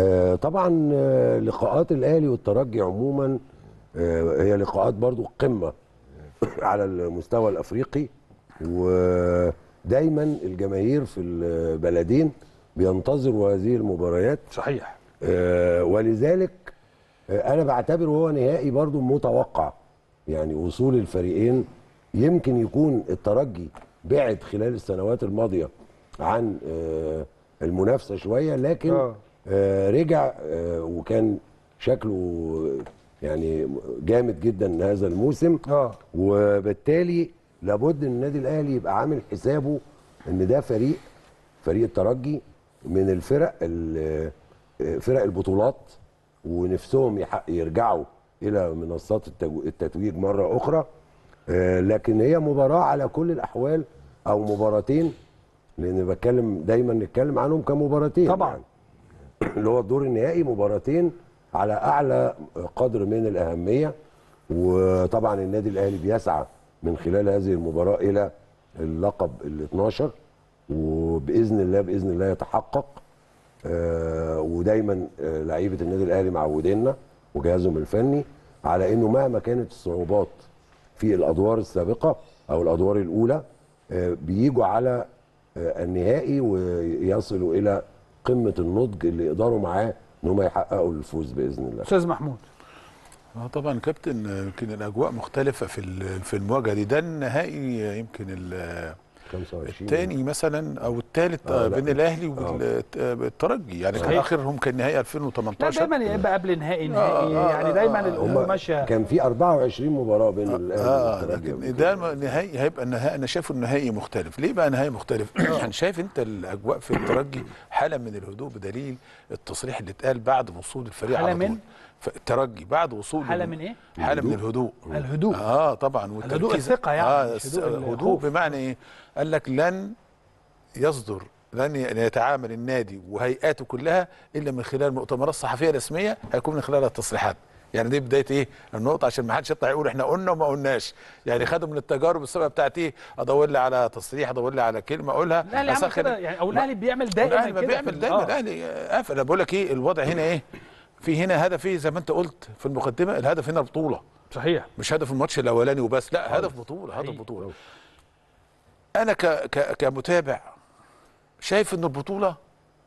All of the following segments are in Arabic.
آه، طبعا آه، لقاءات الاهلي والترجي عموما آه، هي لقاءات برضو قمه على المستوى الافريقي ودايما الجماهير في البلدين بينتظروا هذه المباريات صحيح ولذلك انا بعتبر هو نهائي برضو متوقع يعني وصول الفريقين يمكن يكون الترجي بعد خلال السنوات الماضيه عن المنافسه شويه لكن آه. آه، رجع آه، وكان شكله يعني جامد جدا هذا الموسم آه. وبالتالي لابد ان النادي الاهلي يبقى عامل حسابه ان ده فريق فريق الترجي من الفرق آه، فرق البطولات ونفسهم يرجعوا الى منصات التتويج مره اخرى لكن هي مباراه على كل الاحوال او مباراتين لان بتكلم دايما نتكلم عنهم كمباراتين طبعا يعني اللي هو الدور النهائي مباراتين على اعلى قدر من الاهميه وطبعا النادي الاهلي بيسعى من خلال هذه المباراه الى اللقب ال 12 وباذن الله باذن الله يتحقق آه، ودايما آه، لعيبه النادي الاهلي معوديننا وجهازهم الفني على انه مهما كانت الصعوبات في الادوار السابقه او الادوار الاولى آه، بيجوا على النهائي ويصلوا الى قمه النضج اللي يقدروا معاه ان هم يحققوا الفوز باذن الله. استاذ محمود اه طبعا كابتن آه، يمكن الاجواء مختلفه في في المواجهه دي ده النهائي يمكن 25 الثاني مثلا او الثالث آه بين الاهلي والترجي آه. يعني كان اخرهم كان نهائي 2018 دايما يبقى قبل نهائي آه، نهائي آه يعني آه، دايما الامور ماشيه كان في 24 مباراه بين الاهلي آه والترجي ده نهائي هيبقى النهائي انا شايفه النهائي مختلف ليه بقى نهائي مختلف يعني شايف انت الاجواء في الترجي حاله من الهدوء بدليل التصريح اللي اتقال بعد وصول الفريق على طول الترجي بعد وصوله حاله من ايه؟ حاله من الهدوء الهدوء اه طبعا والتركيز الثقه يعني اه الهدوء بمعنى ايه؟ قال لك لن يصدر لن يتعامل النادي وهيئاته كلها الا من خلال مؤتمرات صحفيه رسميه هيكون من خلالها التصريحات يعني دي بدايه ايه النقطه عشان ما حدش يطلع يقول احنا قلنا وما قلناش يعني خدوا من التجارب السابقه بتاعت ايه ادور لي على تصريح ادور لي على كلمه اقولها لا لا كده يعني او الاهلي بيعمل دائما الاهلي بيعمل دائما آه. الاهلي قافل انا بقول لك ايه الوضع هنا ايه في هنا هدف ايه زي ما انت قلت في المقدمه الهدف هنا بطوله صحيح مش هدف الماتش الاولاني وبس لا هدف بطوله هدف بطوله انا ك ك كمتابع شايف ان البطوله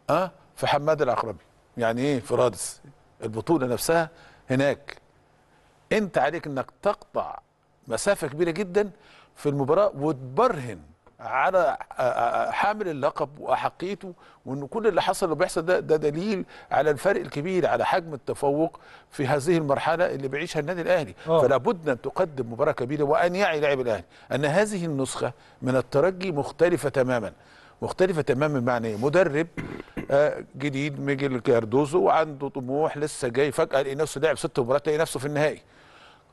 اه في حماد العقربي يعني ايه في رادس البطوله نفسها هناك انت عليك انك تقطع مسافه كبيره جدا في المباراه وتبرهن على حامل اللقب واحقيته وان كل اللي حصل اللي بيحصل ده ده دليل على الفرق الكبير على حجم التفوق في هذه المرحله اللي بيعيشها النادي الاهلي آه. فلا بد ان تقدم مباراه كبيره وان يعي لاعب الاهلي ان هذه النسخه من الترجي مختلفه تماما مختلفة تماما بمعنى إيه؟ مدرب آه، جديد ميجل كاردوزو وعنده طموح لسه جاي فجأة لقي نفسه لعب ست مباريات لقي نفسه في النهائي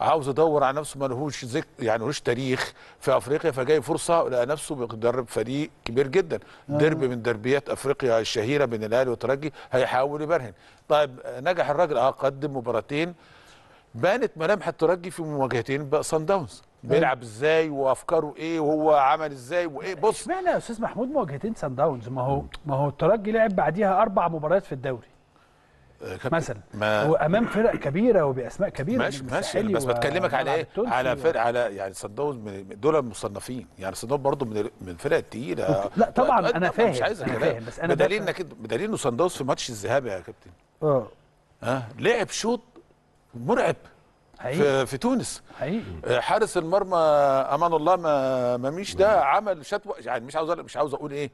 عاوز يدور على نفسه ما لهوش ذكر يعني ملوش تاريخ في افريقيا فجاي فرصه لقى نفسه بيدرب فريق كبير جدا آه. من دربيات افريقيا الشهيره بين الاهلي والترجي هيحاول يبرهن طيب نجح الراجل اه قدم مباراتين بانت ملامح الترجي في مواجهتين بقى صن داونز آه. بيلعب ازاي وافكاره ايه وهو عمل ازاي وايه بص اشمعنى يا استاذ محمود مواجهتين سان داونز ما هو ما هو الترجي لعب بعديها اربع مباريات في الدوري مثلا هو امام فرق كبيره وباسماء كبيره ماشي يعني ماشي بس بتكلمك على ايه على فرق على يعني صن داونز دول مصنفين يعني صن داونز برضه من من الفرق الثقيله لا طبعا انا فاهم مش عايز فاهم بس انا بدليل انك بدليل انه صن داونز في ماتش الذهاب يا كابتن اه ها لعب شوط مرعب حقيقي. في, تونس حقيقي. آه، حارس المرمى امان الله ما ميش ده عمل شتوه يعني مش عاوز مش عاوز اقول ايه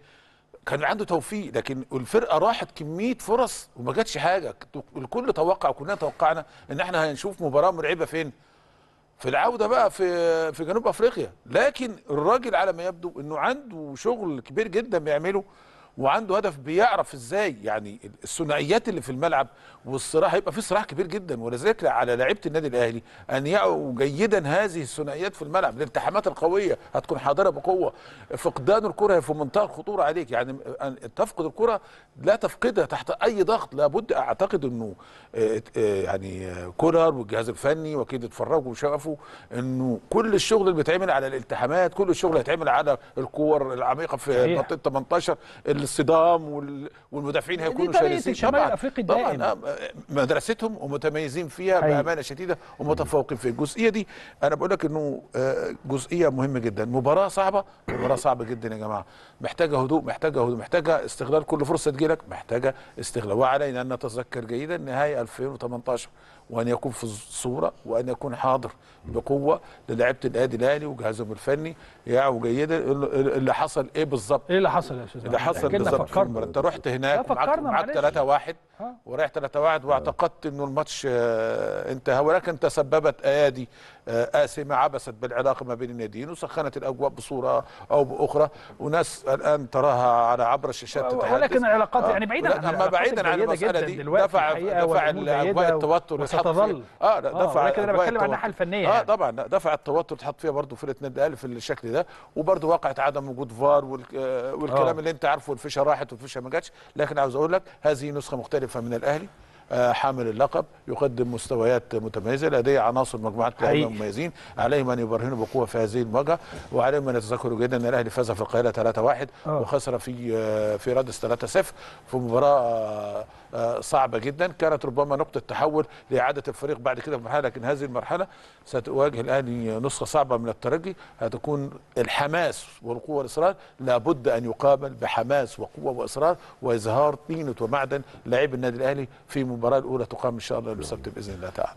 كان عنده توفيق لكن الفرقه راحت كميه فرص وما جاتش حاجه الكل توقع وكلنا توقعنا ان احنا هنشوف مباراه مرعبه فين في العوده بقى في في جنوب افريقيا لكن الراجل على ما يبدو انه عنده شغل كبير جدا بيعمله وعنده هدف بيعرف ازاي يعني الثنائيات اللي في الملعب والصراع هيبقى في صراع كبير جدا ولذلك على لعيبه النادي الاهلي ان يعوا جيدا هذه الثنائيات في الملعب الالتحامات القويه هتكون حاضره بقوه فقدان الكره في منتهى الخطوره عليك يعني أن تفقد الكره لا تفقدها تحت اي ضغط لابد اعتقد انه آه، آه، يعني آه، كولر والجهاز الفني واكيد اتفرجوا وشافوا انه كل الشغل اللي بيتعمل على الالتحامات كل الشغل هيتعمل على الكور العميقه في منطقه 18 اللي الصدام والمدافعين هيكونوا شرسين شمال افريقي طبعا آه، مدرستهم ومتميزين فيها بامانه شديده ومتفوقين في الجزئيه دي انا بقول لك انه آه، جزئيه مهمه جدا مباراه صعبه مباراه صعبه جدا يا جماعه محتاجه هدوء محتاجه هدوء محتاجه استغلال كل فرصه تجيلك محتاجه استغلال وعلينا ان نتذكر جيدا نهايه 2018 وان يكون في الصوره وان يكون حاضر بقوه للعبة النادي الاهلي وجهازهم الفني يعوا جيدا إيه إيه اللي حصل ايه بالظبط ايه اللي حصل يا استاذ اللي حصل بالظبط انت رحت هناك معاك 3 1 ورحت 3 واعتقدت انه الماتش آه، انتهى ولكن تسببت ايادي قاسمه آه، عبست بالعلاقة ما بين الناديين وسخنت الأجواء بصورة أو بأخرى وناس الآن تراها على عبر الشاشات ولكن العلاقات آه يعني بعيدا عن أما بعيدا عن المسألة دي دفع دفع أجواء التوتر وستظل اه دفع آه ولكن أنا بتكلم عن الناحية الفنية اه طبعا دفع التوتر اتحط فيها برضه فرقة نادي الأهلي في الشكل ده وبرضه واقعة عدم وجود فار آه، والكلام اللي أنت عارفه الفيشة راحت والفيشة ما جاتش لكن عاوز أقول لك هذه نسخة مختلفة محترفه من الاهلي آه، حامل اللقب يقدم مستويات متميزه لديه عناصر مجموعات لاعبين مميزين عليهم ان يبرهنوا بقوه في هذه المواجهه وعليهم ان يتذكروا جدا ان الاهلي فاز في القاهره 3-1 آه. وخسر في آه، في رادس 3-0 في مباراه صعبه جدا كانت ربما نقطه تحول لاعاده الفريق بعد كده في مرحله لكن هذه المرحله ستواجه الاهلي نسخه صعبه من الترجي هتكون الحماس والقوه والاصرار لابد ان يقابل بحماس وقوه واصرار واظهار طينه ومعدن لاعبي النادي الاهلي في المباراه الاولى تقام ان شاء الله السبت باذن الله تعالى